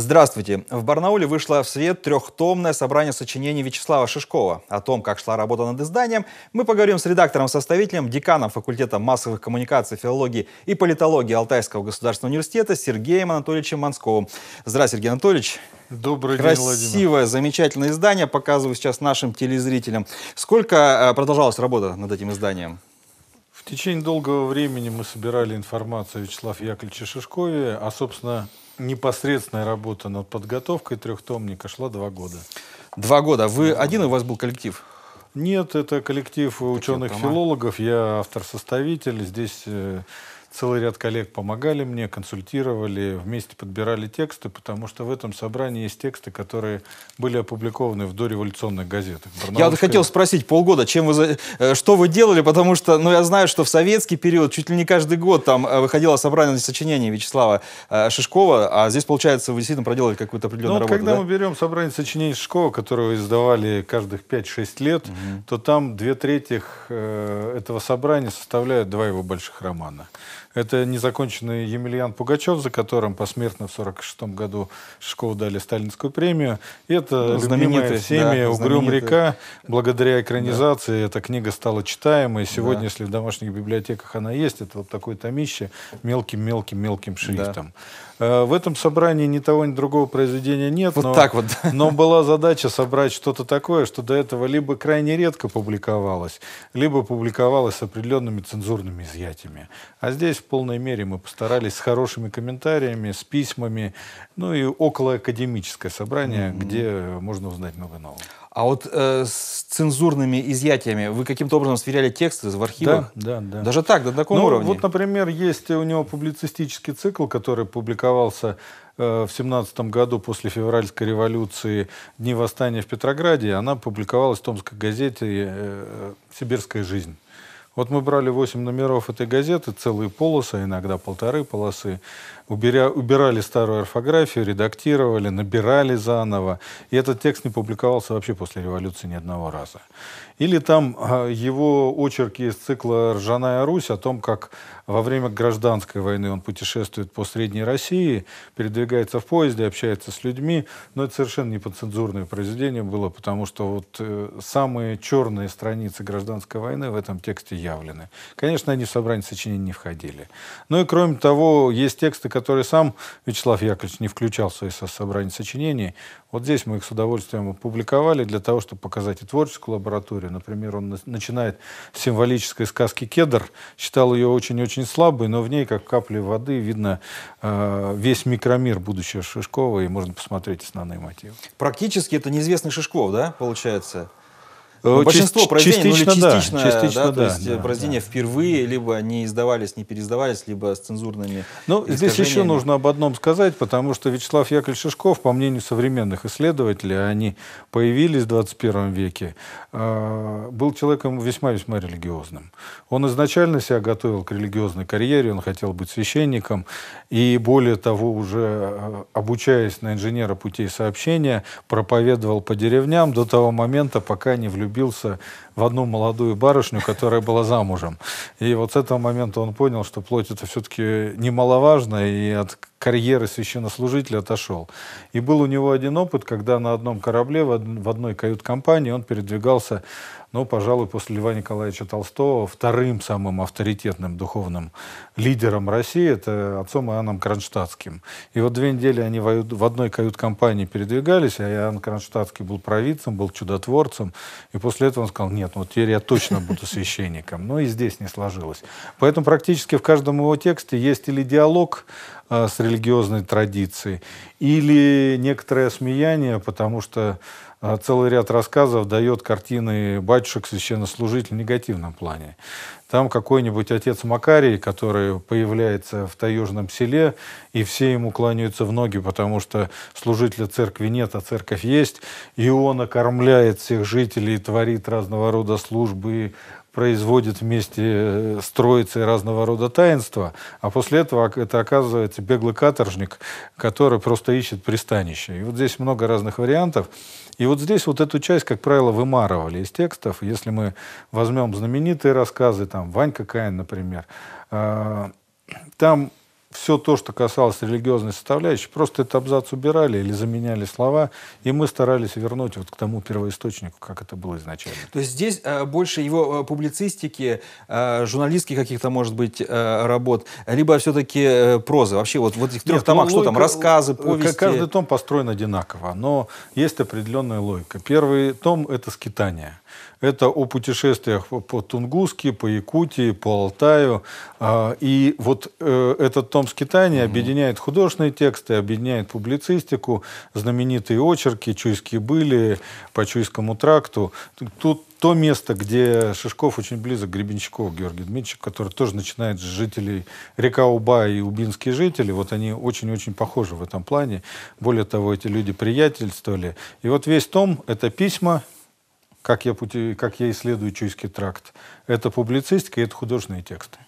Здравствуйте! В Барнауле вышло в свет трехтомное собрание сочинений Вячеслава Шишкова. О том, как шла работа над изданием, мы поговорим с редактором-составителем, деканом факультета массовых коммуникаций, филологии и политологии Алтайского государственного университета Сергеем Анатольевичем Мансковым. Здравствуйте, Сергей Анатольевич! Добрый Красивое, день, Владимир. Красивое, замечательное издание, показываю сейчас нашим телезрителям. Сколько э, продолжалась работа над этим изданием? В течение долгого времени мы собирали информацию о Вячеславе Яковлевиче Шишкове, а, собственно, непосредственная работа над подготовкой трехтомника шла два года. Два года. Вы один, у вас был коллектив? Нет, это коллектив ученых-филологов. Я автор-составитель. Здесь э, Целый ряд коллег помогали мне, консультировали, вместе подбирали тексты, потому что в этом собрании есть тексты, которые были опубликованы в дореволюционных газетах. Барнаульская... Я вот хотел спросить, полгода, чем вы, э, что вы делали, потому что, ну, я знаю, что в советский период чуть ли не каждый год там э, выходило собрание сочинений Вячеслава э, Шишкова, а здесь, получается, вы действительно проделали какую-то определенную ну, работу, когда да? мы берем собрание сочинений Шишкова, которое издавали каждых 5-6 лет, угу. то там две трети этого собрания составляют два его больших романа. Это незаконченный Емельян Пугачев, за которым посмертно в 1946 году Шишкову дали Сталинскую премию. И это ну, знаменитая семья да, «Угрюм знаменитый. река». Благодаря экранизации да. эта книга стала читаемой. Сегодня, да. если в домашних библиотеках она есть, это вот такое томище мелким-мелким-мелким шрифтом. Да. Э, в этом собрании ни того, ни другого произведения нет. Вот но, так вот. Но была задача собрать что-то такое, что до этого либо крайне редко публиковалось, либо публиковалось с определенными цензурными изъятиями. А здесь в полной мере мы постарались с хорошими комментариями, с письмами, ну и околоакадемическое собрание, mm-hmm. где можно узнать много нового. А вот э, с цензурными изъятиями вы каким-то образом сверяли тексты в архивах? Да, да, да. Даже так, до такого ну, уровня? Вот, например, есть у него публицистический цикл, который публиковался э, в семнадцатом году после февральской революции «Дни восстания в Петрограде». Она публиковалась в Томской газете э, «Сибирская жизнь». Вот мы брали 8 номеров этой газеты, целые полосы, а иногда полторы полосы уберя, убирали старую орфографию, редактировали, набирали заново. И этот текст не публиковался вообще после революции ни одного раза. Или там а, его очерки из цикла «Ржаная Русь» о том, как во время гражданской войны он путешествует по Средней России, передвигается в поезде, общается с людьми. Но это совершенно неподцензурное произведение было, потому что вот э, самые черные страницы гражданской войны в этом тексте явлены. Конечно, они в собрание сочинений не входили. Ну и кроме того, есть тексты, которые который сам Вячеслав Яковлевич не включал в свои собрания сочинений. Вот здесь мы их с удовольствием опубликовали для того, чтобы показать и творческую лабораторию. Например, он начинает с символической сказки «Кедр». Считал ее очень-очень слабой, но в ней, как капли воды, видно э, весь микромир будущего Шишкова, и можно посмотреть основные мотивы. Практически это неизвестный Шишков, да, получается? Ну, э, большинство произведений, частично, ну, или частично, да, частично да, да, то есть э, да, произведения да. впервые либо не издавались, не переиздавались, либо с цензурными Ну, здесь еще нужно об одном сказать, потому что Вячеслав Яковлевич Шишков, по мнению современных исследователей, а они появились в 21 веке, э, был человеком весьма-весьма религиозным. Он изначально себя готовил к религиозной карьере, он хотел быть священником, и более того, уже обучаясь на инженера путей сообщения, проповедовал по деревням до того момента, пока не влюбился влюбился в одну молодую барышню, которая была замужем. И вот с этого момента он понял, что плоть это все-таки немаловажно, и от карьеры священнослужителя отошел. И был у него один опыт, когда на одном корабле, в одной кают-компании он передвигался, ну, пожалуй, после Льва Николаевича Толстого, вторым самым авторитетным духовным лидером России, это отцом Иоанном Кронштадтским. И вот две недели они в одной кают-компании передвигались, а Иоанн Кронштадтский был провидцем, был чудотворцем, и после этого он сказал, нет, ну, теперь я точно буду священником. Но ну, и здесь не сложилось. Поэтому практически в каждом его тексте есть или диалог, а, с религиозной традицией, или некоторое смеяние, потому что а, целый ряд рассказов дает картины батюшек священнослужителей в негативном плане. Там какой-нибудь отец Макарий, который появляется в таежном селе, и все ему кланяются в ноги, потому что служителя церкви нет, а церковь есть, и он окормляет всех жителей, творит разного рода службы, производит вместе э, с троицей разного рода таинства, а после этого это оказывается беглый каторжник, который просто ищет пристанище. И вот здесь много разных вариантов. И вот здесь вот эту часть, как правило, вымарывали из текстов. Если мы возьмем знаменитые рассказы, там «Ванька Каин», например, э, там все то, что касалось религиозной составляющей, просто этот абзац убирали или заменяли слова, и мы старались вернуть вот к тому первоисточнику, как это было изначально. То есть здесь э, больше его э, публицистики, э, журналистских каких-то, может быть, э, работ, либо все-таки э, проза. Вообще вот в этих трех Нет, томах ну, логика, что там, рассказы, э, повести? Каждый том построен одинаково, но есть определенная логика. Первый том — это скитание. Это о путешествиях по Тунгуске, по Якутии, по Алтаю. А, и вот э, этот том скитания объединяет художественные тексты, объединяет публицистику, знаменитые очерки «Чуйские были», «По Чуйскому тракту». Тут то место, где Шишков очень близок к Гребенщикову Георгию Дмитриевичу, который тоже начинает с жителей река Уба и убинские жители. Вот они очень-очень похожи в этом плане. Более того, эти люди приятельствовали. И вот весь том — это письма, как я, пути, как я исследую Чуйский тракт. Это публицистика, это художественные тексты.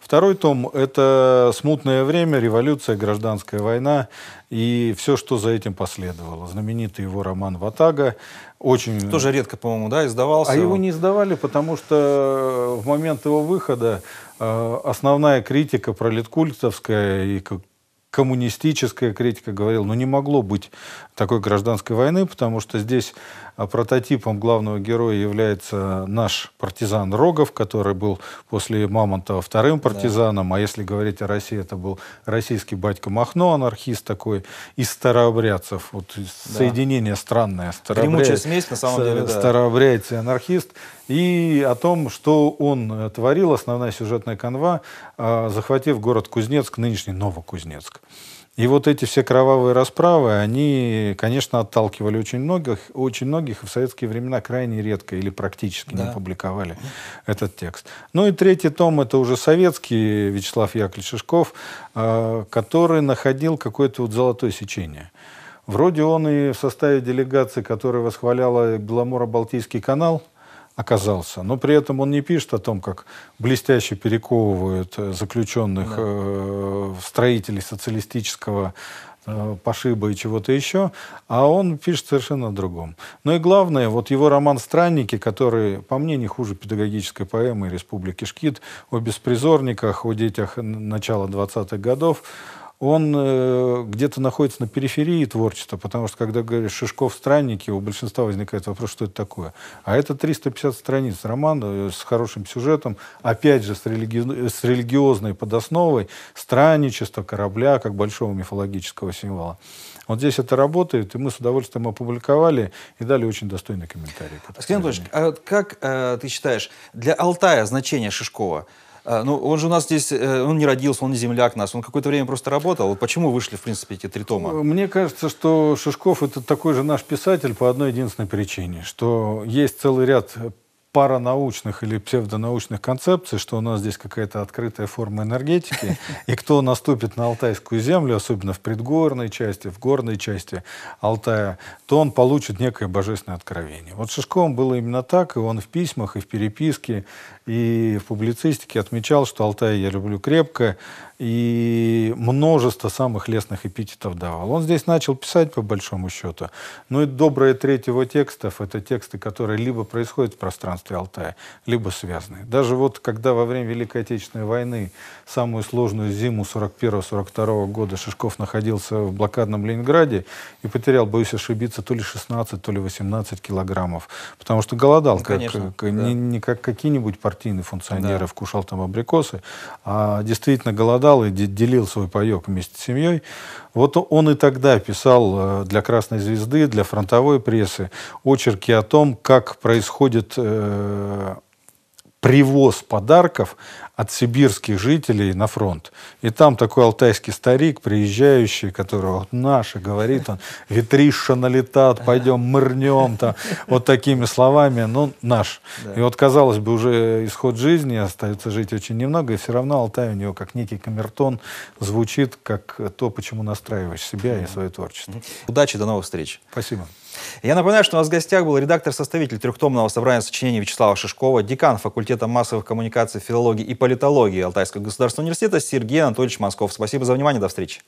Второй том — это «Смутное время», «Революция», «Гражданская война» и все, что за этим последовало. Знаменитый его роман «Ватага». Очень... Тоже редко, по-моему, да, издавался? А его не издавали, потому что в момент его выхода э, основная критика пролеткультовская и коммунистическая критика говорила, ну не могло быть такой гражданской войны, потому что здесь а, прототипом главного героя является наш партизан Рогов, который был после Мамонтова вторым партизаном, да. а если говорить о России, это был российский батька Махно, анархист такой, из старообрядцев. Вот да. соединение странное. Старообря... Гремучая смесь, на самом деле, да. Старообрядец и анархист и о том, что он э, творил, основная сюжетная канва, э, захватив город Кузнецк, нынешний Новокузнецк. И вот эти все кровавые расправы, они, конечно, отталкивали очень многих, очень многих, и в советские времена крайне редко или практически да. не публиковали этот текст. Ну и третий том, это уже советский Вячеслав Яковлевич Шишков, э, который находил какое-то вот золотое сечение. Вроде он и в составе делегации, которая восхваляла Беломоро-Балтийский канал – оказался. Но при этом он не пишет о том, как блестяще перековывают э, заключенных да. Э, строителей социалистического э, пошиба и чего-то еще, а он пишет совершенно о другом. Но ну и главное, вот его роман «Странники», который, по мне, не хуже педагогической поэмы «Республики Шкит», о беспризорниках, о детях начала 20-х годов, он э, где-то находится на периферии творчества, потому что, когда говоришь «Шишков странники», у большинства возникает вопрос, что это такое. А это 350 страниц романа э, с хорошим сюжетом, опять же, с, религи... Э, с религиозной подосновой, странничество корабля, как большого мифологического символа. Вот здесь это работает, и мы с удовольствием опубликовали и дали очень достойный комментарий. Скажи, Анатольевич, а как э, ты считаешь, для Алтая значение Шишкова – а, ну, он же у нас здесь, э, он не родился, он не земляк нас, он какое-то время просто работал. почему вышли, в принципе, эти три тома? Ну, мне кажется, что Шишков это такой же наш писатель по одной единственной причине, что есть целый ряд пара научных или псевдонаучных концепций, что у нас здесь какая-то открытая форма энергетики, и кто наступит на Алтайскую землю, особенно в предгорной части, в горной части Алтая, то он получит некое божественное откровение. Вот Шишковым было именно так, и он в письмах, и в переписке, и в публицистике отмечал, что Алтай я люблю крепко, и множество самых лестных эпитетов давал. Он здесь начал писать, по большому счету. Ну и добрая треть его текстов — это тексты, которые либо происходят в пространстве Алтая, либо связаны. Даже вот когда во время Великой Отечественной войны, самую сложную зиму 41-42 года Шишков находился в блокадном Ленинграде и потерял, боюсь ошибиться, то ли 16, то ли 18 килограммов, потому что голодал, ну, конечно, как, э, как, да. не, не как какие-нибудь партийные функционеры, да. вкушал там абрикосы, а действительно голодал, писал и делил свой паек вместе с семьей. Вот он и тогда писал э, для «Красной звезды», для фронтовой прессы очерки о том, как происходит э, привоз подарков от сибирских жителей на фронт. И там такой алтайский старик, приезжающий, которого вот наши, говорит он, ветриша налетат, пойдем мырнем, там, вот такими словами, ну, наш. Да. И вот, казалось бы, уже исход жизни, остается жить очень немного, и все равно Алтай у него как некий камертон звучит, как то, почему настраиваешь себя и свое творчество. Удачи, до новых встреч. Спасибо. Я напоминаю, что у нас в гостях был редактор-составитель трехтомного собрания сочинений Вячеслава Шишкова, декан факультета массовых коммуникаций, филологии и политики политологии Алтайского государственного университета Сергей Анатольевич Москов. Спасибо за внимание. До встречи.